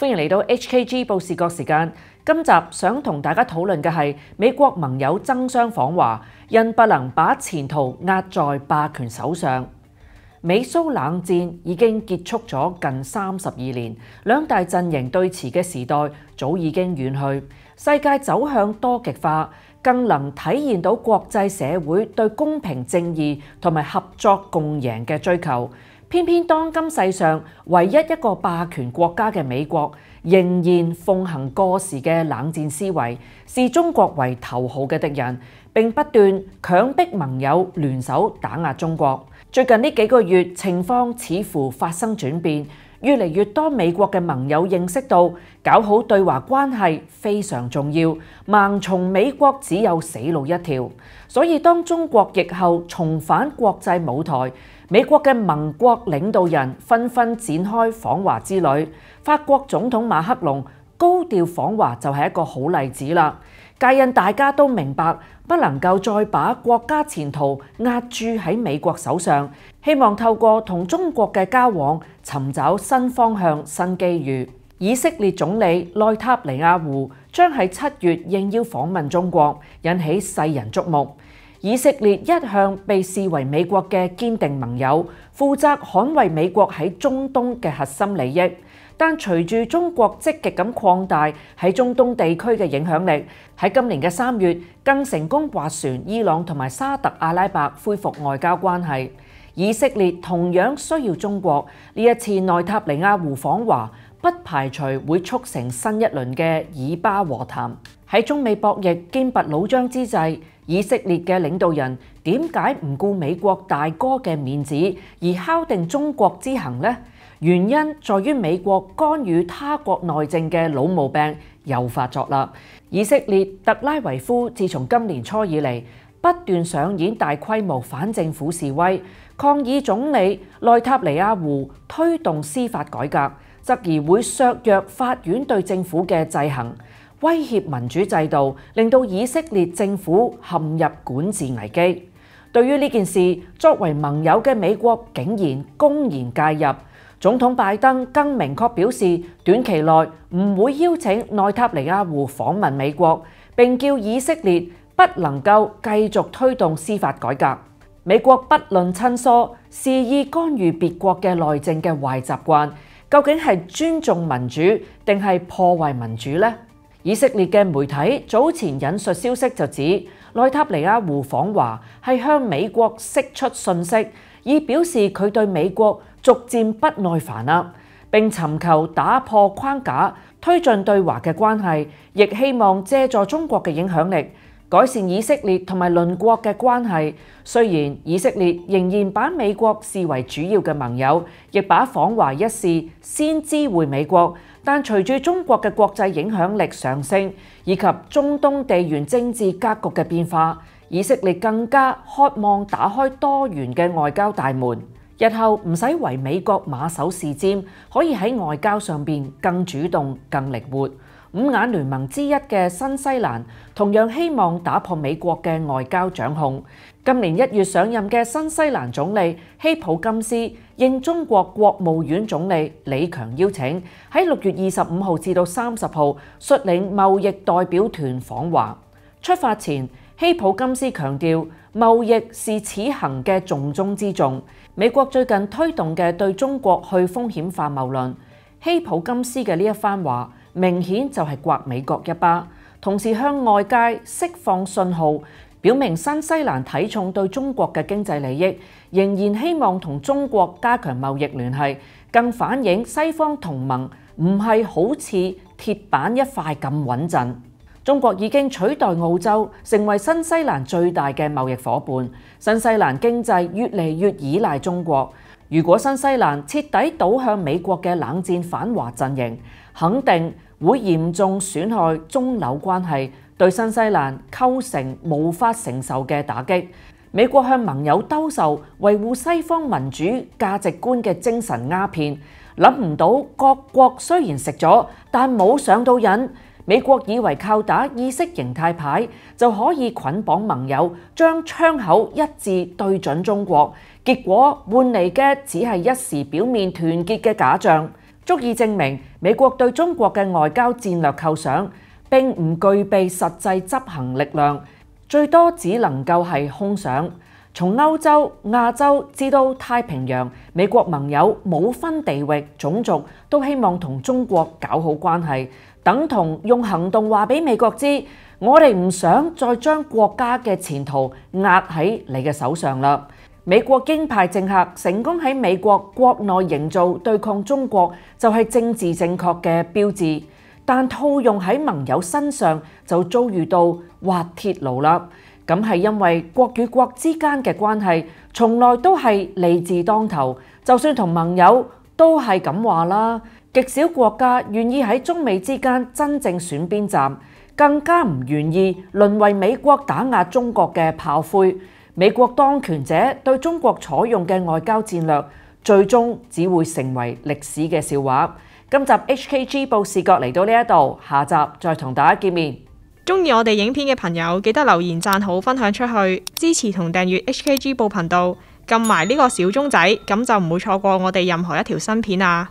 欢迎嚟到 HKG 报视觉时间，今集想同大家讨论嘅系美国盟友争相访华，印不能把前途压在霸权手上。美苏冷战已经结束咗近三十二年，两大阵营对峙嘅时代早已经远去，世界走向多极化，更能体现到国际社会对公平正义同埋合作共赢嘅追求。偏偏當今世上唯一一個霸權國家嘅美國，仍然奉行過時嘅冷戰思維，視中國為頭號嘅敵人，並不斷強迫盟友聯手打壓中國。最近呢幾個月，情況似乎發生轉變。越嚟越多美國嘅盟友認識到搞好對華關係非常重要，盲從美國只有死路一條。所以當中國疫後重返國際舞台，美國嘅盟國領導人紛紛展開訪華之旅。法國總統馬克龍高調訪華就係一個好例子啦。介引大家都明白，不能够再把国家前途押注喺美国手上。希望透过同中国嘅交往，寻找新方向、新机遇。以色列总理内塔尼亚胡将喺七月应邀访问中国，引起世人瞩目。以色列一向被视为美国嘅坚定盟友，负责捍卫美国喺中东嘅核心利益。但隨住中國積極咁擴大喺中東地區嘅影響力，喺今年嘅三月更成功掛船伊朗同埋沙特阿拉伯恢復外交關係。以色列同樣需要中國呢一次內塔尼亞胡訪華，不排除會促成新一輪嘅以巴和談。喺中美博弈肩拔老張之際，以色列嘅領導人點解唔顧美國大哥嘅面子而敲定中國之行呢？原因在於美國干預他國內政嘅老毛病又發作啦。以色列特拉維夫自從今年初以嚟不斷上演大規模反政府示威，抗議總理内塔尼亞胡推動司法改革，质疑會削弱法院對政府嘅制衡，威脅民主制度，令到以色列政府陷入管治危機。對於呢件事，作為盟友嘅美國竟然公然介入。總統拜登更明確表示，短期內唔會邀請內塔尼亞胡訪問美國，並叫以色列不能夠繼續推動司法改革。美國不論親疏，肆意干預別國嘅內政嘅壞習慣，究竟係尊重民主定係破壞民主呢？以色列嘅媒體早前引述消息就指，內塔尼亞胡訪華係向美國釋出訊息，以表示佢對美國。逐漸不耐煩啦，並尋求打破框架，推進對華嘅關係，亦希望借助中國嘅影響力改善以色列同埋鄰國嘅關係。雖然以色列仍然把美國視為主要嘅盟友，亦把訪華一事先知回美國，但隨住中國嘅國際影響力上升以及中東地緣政治格局嘅變化，以色列更加渴望打開多元嘅外交大門。日后唔使为美国马首是瞻，可以喺外交上边更主动、更灵活。五眼联盟之一嘅新西兰同样希望打破美国嘅外交掌控。今年一月上任嘅新西兰总理希普金斯应中国国务院总理李强邀请，喺六月二十五号至到三十号率领贸易代表团访华。出发前，希普金斯强调。貿易是此行嘅重中之重。美國最近推動嘅對中國去風險化謀論，希普金斯嘅呢一番話，明顯就係刮美國一巴，同時向外界釋放信號，表明新西蘭體重對中國嘅經濟利益，仍然希望同中國加強貿易聯繫，更反映西方同盟唔係好似鐵板一塊咁穩陣。中国已经取代澳洲成为新西兰最大嘅贸易伙伴，新西兰经济越嚟越依赖中国。如果新西兰彻底倒向美国嘅冷战反华阵营，肯定会严重损害中纽关系，对新西兰构成无法承受嘅打击。美国向盟友兜售维护西方民主价值观嘅精神鸦片，谂唔到各国虽然食咗，但冇上到瘾。美国以为靠打意识形态牌就可以捆绑盟友，将窗口一致对准中国，结果换嚟嘅只系一时表面团结嘅假象，足以证明美国对中国嘅外交战略构想，并唔具备实际执行力量，最多只能够系空想。从欧洲、亚洲至到太平洋，美国盟友冇分地域、种族，都希望同中国搞好关系。等同用行动话俾美国知，我哋唔想再将国家嘅前途压喺你嘅手上啦。美国经派政客成功喺美国国内营造对抗中国，就系政治正确嘅标志，但套用喺盟友身上就遭遇到滑铁路啦。咁系因为国与国之间嘅关系从来都系利字当头，就算同盟友都系咁话啦。极少国家愿意喺中美之间真正选边站，更加唔愿意沦为美国打压中国嘅炮灰。美国当权者对中国采用嘅外交战略，最终只会成为历史嘅笑话。今集 H K G 报视角嚟到呢一度，下集再同大家见面。中意我哋影片嘅朋友，记得留言赞好、分享出去，支持同订阅 H K G 报频道，揿埋呢个小钟仔，咁就唔会错过我哋任何一条新片啊！